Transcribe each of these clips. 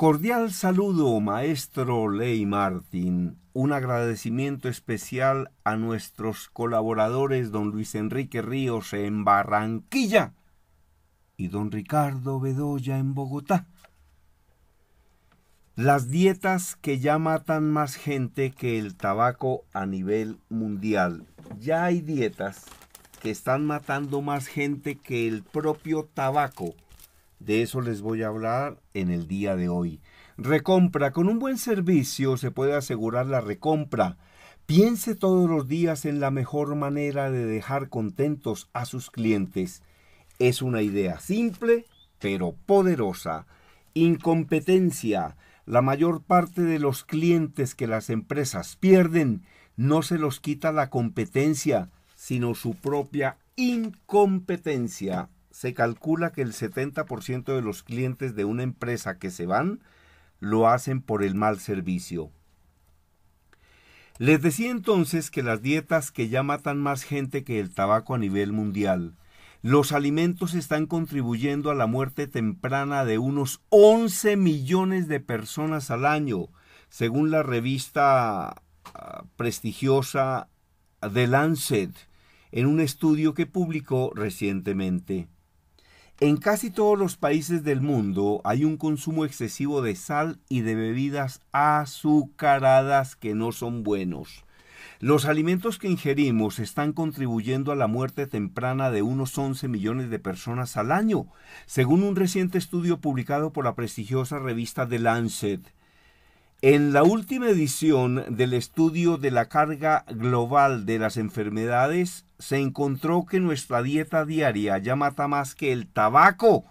Cordial saludo, maestro Ley Martín. Un agradecimiento especial a nuestros colaboradores, don Luis Enrique Ríos en Barranquilla y don Ricardo Bedoya en Bogotá. Las dietas que ya matan más gente que el tabaco a nivel mundial. Ya hay dietas que están matando más gente que el propio tabaco de eso les voy a hablar en el día de hoy. Recompra. Con un buen servicio se puede asegurar la recompra. Piense todos los días en la mejor manera de dejar contentos a sus clientes. Es una idea simple, pero poderosa. Incompetencia. La mayor parte de los clientes que las empresas pierden no se los quita la competencia, sino su propia incompetencia se calcula que el 70% de los clientes de una empresa que se van lo hacen por el mal servicio. Les decía entonces que las dietas que ya matan más gente que el tabaco a nivel mundial, los alimentos están contribuyendo a la muerte temprana de unos 11 millones de personas al año, según la revista ah, prestigiosa The Lancet, en un estudio que publicó recientemente. En casi todos los países del mundo hay un consumo excesivo de sal y de bebidas azucaradas que no son buenos. Los alimentos que ingerimos están contribuyendo a la muerte temprana de unos 11 millones de personas al año, según un reciente estudio publicado por la prestigiosa revista The Lancet. En la última edición del estudio de la carga global de las enfermedades se encontró que nuestra dieta diaria ya mata más que el tabaco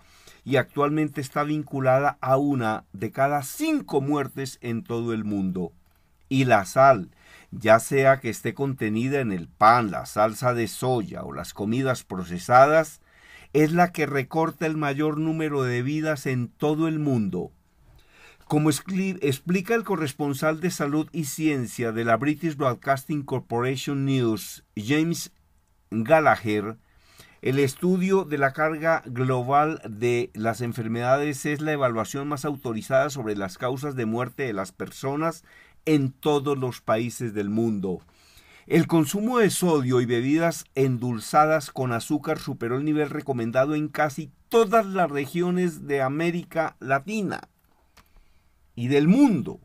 y actualmente está vinculada a una de cada cinco muertes en todo el mundo. Y la sal, ya sea que esté contenida en el pan, la salsa de soya o las comidas procesadas, es la que recorta el mayor número de vidas en todo el mundo. Como explica el corresponsal de salud y ciencia de la British Broadcasting Corporation News, James Gallagher, el estudio de la carga global de las enfermedades es la evaluación más autorizada sobre las causas de muerte de las personas en todos los países del mundo. El consumo de sodio y bebidas endulzadas con azúcar superó el nivel recomendado en casi todas las regiones de América Latina y del mundo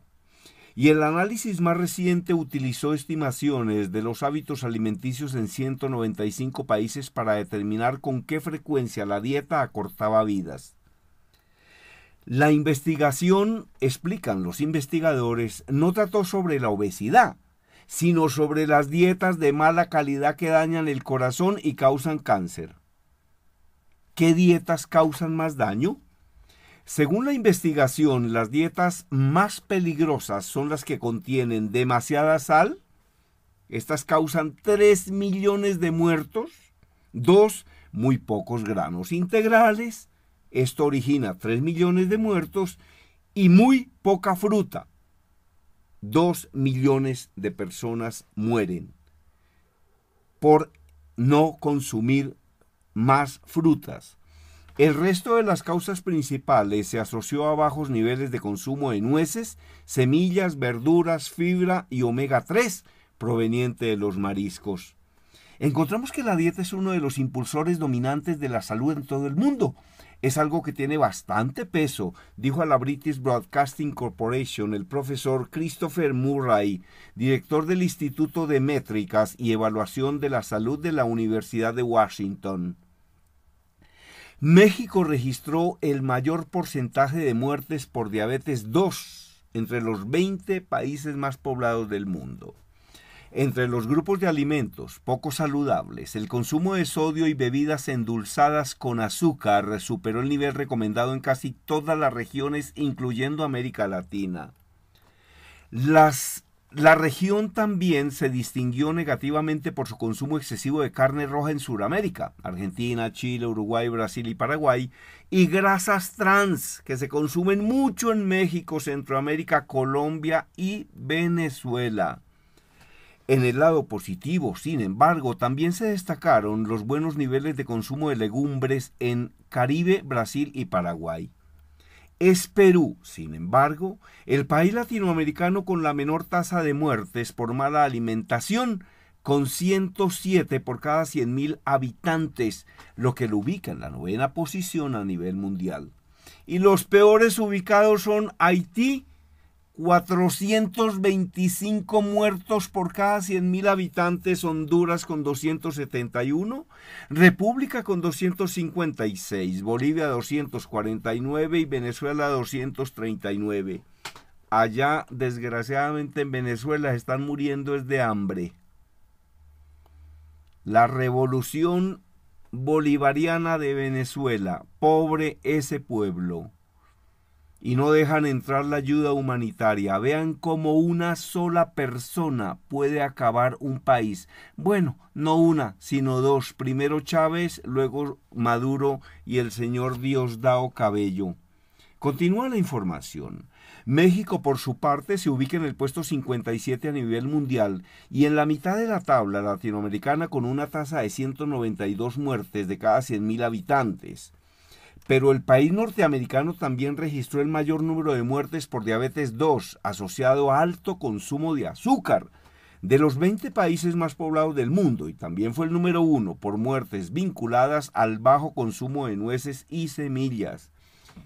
y el análisis más reciente utilizó estimaciones de los hábitos alimenticios en 195 países para determinar con qué frecuencia la dieta acortaba vidas. La investigación, explican los investigadores, no trató sobre la obesidad, sino sobre las dietas de mala calidad que dañan el corazón y causan cáncer. ¿Qué dietas causan más daño? Según la investigación, las dietas más peligrosas son las que contienen demasiada sal. Estas causan 3 millones de muertos. Dos Muy pocos granos integrales. Esto origina 3 millones de muertos y muy poca fruta. 2 millones de personas mueren por no consumir más frutas el resto de las causas principales se asoció a bajos niveles de consumo de nueces, semillas, verduras, fibra y omega 3 proveniente de los mariscos. Encontramos que la dieta es uno de los impulsores dominantes de la salud en todo el mundo. Es algo que tiene bastante peso, dijo a la British Broadcasting Corporation el profesor Christopher Murray, director del Instituto de Métricas y Evaluación de la Salud de la Universidad de Washington. México registró el mayor porcentaje de muertes por diabetes 2 entre los 20 países más poblados del mundo. Entre los grupos de alimentos poco saludables, el consumo de sodio y bebidas endulzadas con azúcar superó el nivel recomendado en casi todas las regiones, incluyendo América Latina. Las la región también se distinguió negativamente por su consumo excesivo de carne roja en Sudamérica, Argentina, Chile, Uruguay, Brasil y Paraguay, y grasas trans que se consumen mucho en México, Centroamérica, Colombia y Venezuela. En el lado positivo, sin embargo, también se destacaron los buenos niveles de consumo de legumbres en Caribe, Brasil y Paraguay es Perú, sin embargo, el país latinoamericano con la menor tasa de muertes por mala alimentación, con 107 por cada 100.000 habitantes, lo que lo ubica en la novena posición a nivel mundial. Y los peores ubicados son Haití 425 muertos por cada 100.000 habitantes, Honduras con 271, República con 256, Bolivia 249 y Venezuela 239. Allá, desgraciadamente, en Venezuela están muriendo es de hambre. La revolución bolivariana de Venezuela, pobre ese pueblo y no dejan entrar la ayuda humanitaria. Vean cómo una sola persona puede acabar un país. Bueno, no una, sino dos. Primero Chávez, luego Maduro y el señor Diosdado Cabello. Continúa la información. México, por su parte, se ubica en el puesto 57 a nivel mundial y en la mitad de la tabla latinoamericana con una tasa de 192 muertes de cada 100.000 habitantes. Pero el país norteamericano también registró el mayor número de muertes por diabetes 2, asociado a alto consumo de azúcar. De los 20 países más poblados del mundo, y también fue el número uno por muertes vinculadas al bajo consumo de nueces y semillas.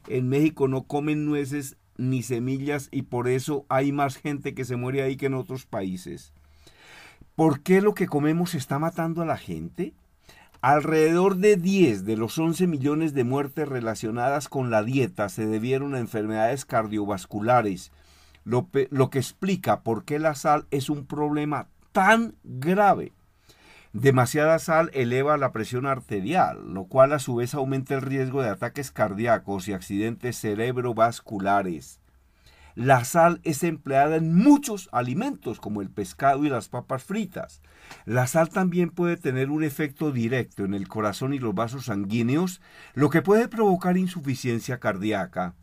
En México no comen nueces ni semillas y por eso hay más gente que se muere ahí que en otros países. ¿Por qué lo que comemos está matando a la gente? Alrededor de 10 de los 11 millones de muertes relacionadas con la dieta se debieron a enfermedades cardiovasculares, lo, que explica por qué la sal es un problema tan grave. Demasiada sal eleva la presión arterial, lo cual a su vez aumenta el riesgo de ataques cardíacos y accidentes cerebrovasculares. La sal es empleada en muchos alimentos como el pescado y las papas fritas. La sal también puede tener un efecto directo en el corazón y los vasos sanguíneos, lo que puede provocar insuficiencia cardíaca.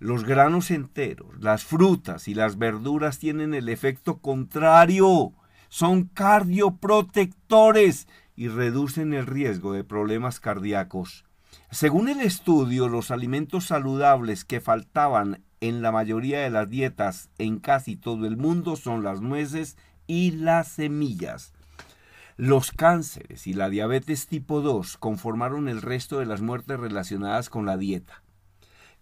Los granos enteros, las frutas y las verduras tienen el efecto contrario. Son cardioprotectores y reducen el riesgo de problemas cardíacos. Según el estudio, los alimentos saludables que faltaban en la mayoría de las dietas en casi todo el mundo son las nueces y las semillas. Los cánceres y la diabetes tipo 2 conformaron el resto de las muertes relacionadas con la dieta.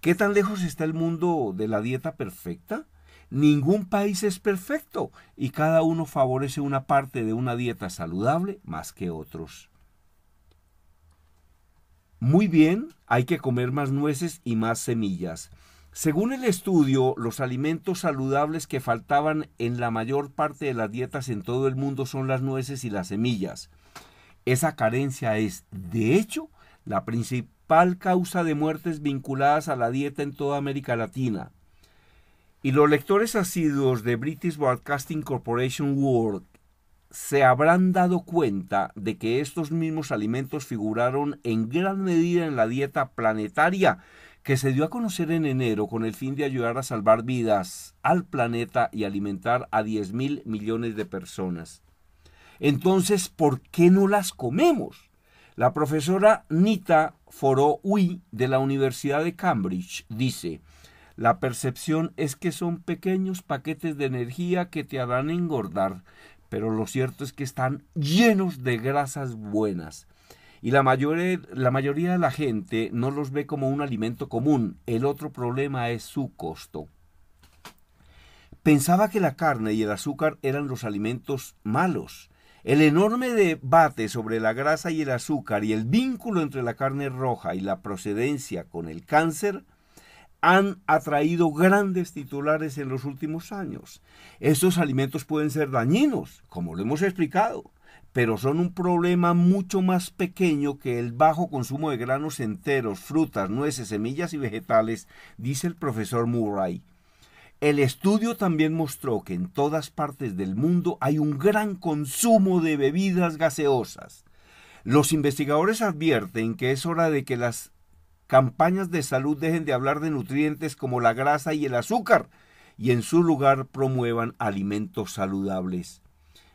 ¿Qué tan lejos está el mundo de la dieta perfecta? Ningún país es perfecto y cada uno favorece una parte de una dieta saludable más que otros. Muy bien, hay que comer más nueces y más semillas. Según el estudio, los alimentos saludables que faltaban en la mayor parte de las dietas en todo el mundo son las nueces y las semillas. Esa carencia es, de hecho, la principal causa de muertes vinculadas a la dieta en toda América Latina. Y los lectores asiduos de British Broadcasting Corporation World se habrán dado cuenta de que estos mismos alimentos figuraron en gran medida en la dieta planetaria que se dio a conocer en enero con el fin de ayudar a salvar vidas al planeta y alimentar a 10 mil millones de personas. Entonces, ¿por qué no las comemos? La profesora Nita Foroui de la Universidad de Cambridge dice, la percepción es que son pequeños paquetes de energía que te harán engordar, pero lo cierto es que están llenos de grasas buenas. Y la, mayor, mayoría de la gente no los ve como un alimento común. El otro problema es su costo. Pensaba que la carne y el azúcar eran los alimentos malos. El enorme debate sobre la grasa y el azúcar y el vínculo entre la carne roja y la procedencia con el cáncer han atraído grandes titulares en los últimos años. Estos alimentos pueden ser dañinos, como lo hemos explicado, pero son un problema mucho más pequeño que el bajo consumo de granos enteros, frutas, nueces, semillas y vegetales, dice el profesor Murray. El estudio también mostró que en todas partes del mundo hay un gran consumo de bebidas gaseosas. Los investigadores advierten que es hora de que las campañas de salud dejen de hablar de nutrientes como la grasa y el azúcar y en su lugar promuevan alimentos saludables.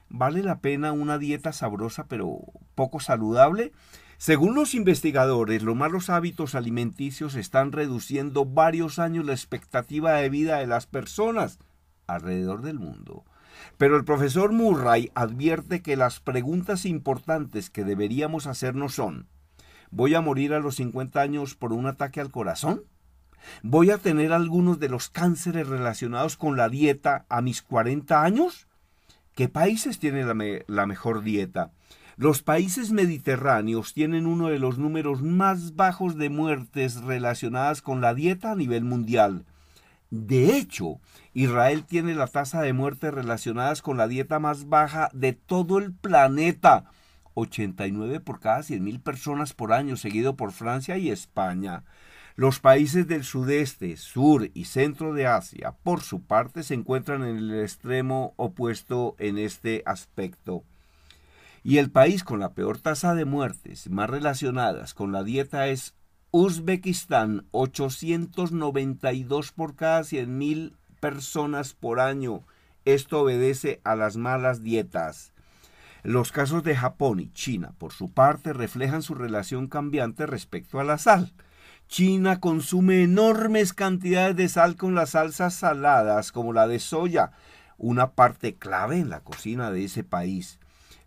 ¿Vale la pena una dieta sabrosa pero poco saludable? Según los investigadores, los malos hábitos alimenticios están reduciendo varios años la expectativa de vida de las personas alrededor del mundo. Pero el profesor Murray advierte que las preguntas importantes que deberíamos hacernos son, ¿voy a morir a los 50 años por un ataque al corazón? ¿Voy a tener algunos de los cánceres relacionados con la dieta a mis 40 años? ¿Qué países tienen la, mejor dieta? Los países mediterráneos tienen uno de los números más bajos de muertes relacionadas con la dieta a nivel mundial. De hecho, Israel tiene la tasa de muertes relacionadas con la dieta más baja de todo el planeta. 89 por cada 100.000 personas por año, seguido por Francia y España. Los países del sudeste, sur y centro de Asia, por su parte, se encuentran en el extremo opuesto en este aspecto. Y el país con la peor tasa de muertes más relacionadas con la dieta es Uzbekistán, 892 por cada 100.000 personas por año. Esto obedece a las malas dietas. Los casos de Japón y China, por su parte, reflejan su relación cambiante respecto a la sal. China consume enormes cantidades de sal con las salsas saladas como la de soya, una parte clave en la cocina de ese país.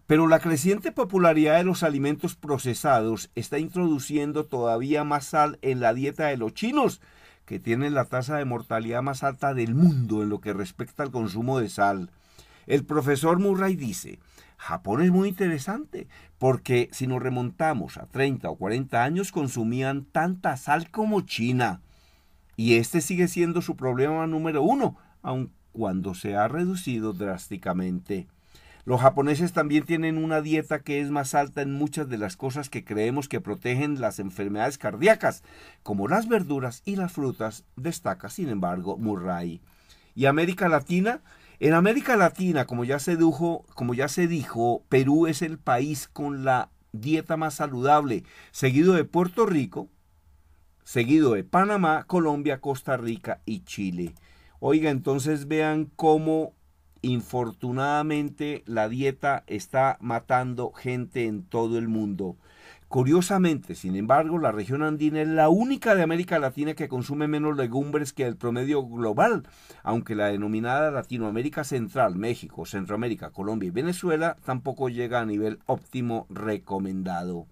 Pero la creciente popularidad de los alimentos procesados está introduciendo todavía más sal en la dieta de los chinos, que tienen la tasa de mortalidad más alta del mundo en lo que respecta al consumo de sal. El profesor Murray dice, Japón es muy interesante porque si nos remontamos a 30 o 40 años consumían tanta sal como China. Y este sigue siendo su problema número uno, aun cuando se ha reducido drásticamente. Los japoneses también tienen una dieta que es más alta en muchas de las cosas que creemos que protegen las enfermedades cardíacas, como las verduras y las frutas, destaca sin embargo Murray. Y América Latina en América Latina, como ya se dijo, como ya se dijo, Perú es el país con la dieta más saludable, seguido de Puerto Rico, seguido de Panamá, Colombia, Costa Rica y Chile. Oiga, entonces vean cómo infortunadamente la dieta está matando gente en todo el mundo. Curiosamente, sin embargo, la región andina es la única de América Latina que consume menos legumbres que el promedio global, aunque la denominada Latinoamérica Central, México, Centroamérica, Colombia y Venezuela tampoco llega a nivel óptimo recomendado.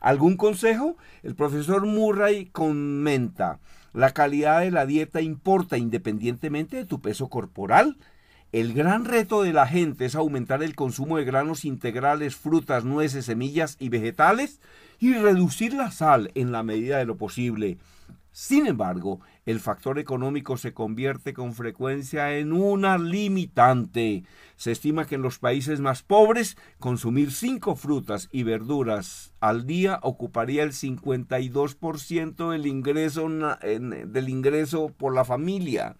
¿Algún consejo? El profesor Murray comenta, la calidad de la dieta importa independientemente de tu peso corporal, el gran reto de la gente es aumentar el consumo de granos integrales, frutas, nueces, semillas y vegetales y reducir la sal en la medida de lo posible. Sin embargo, el factor económico se convierte con frecuencia en una limitante. Se estima que en los países más pobres consumir cinco frutas y verduras al día ocuparía el 52% del ingreso, del ingreso por la familia.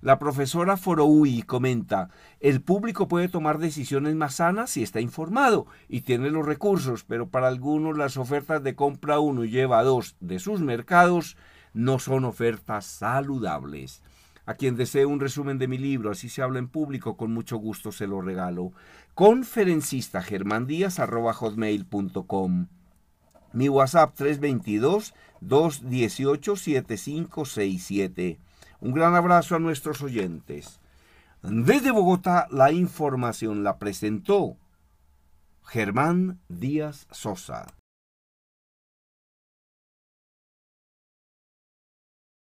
La profesora Foroui comenta, el público puede tomar decisiones más sanas si está informado y tiene los recursos, pero para algunos las ofertas de compra uno y lleva dos de sus mercados no son ofertas saludables. A quien desee un resumen de mi libro, así se habla en público, con mucho gusto se lo regalo. Conferencista hotmail.com Mi WhatsApp 322 218 7567. Un gran abrazo a nuestros oyentes. Desde Bogotá la información la presentó Germán Díaz Sosa.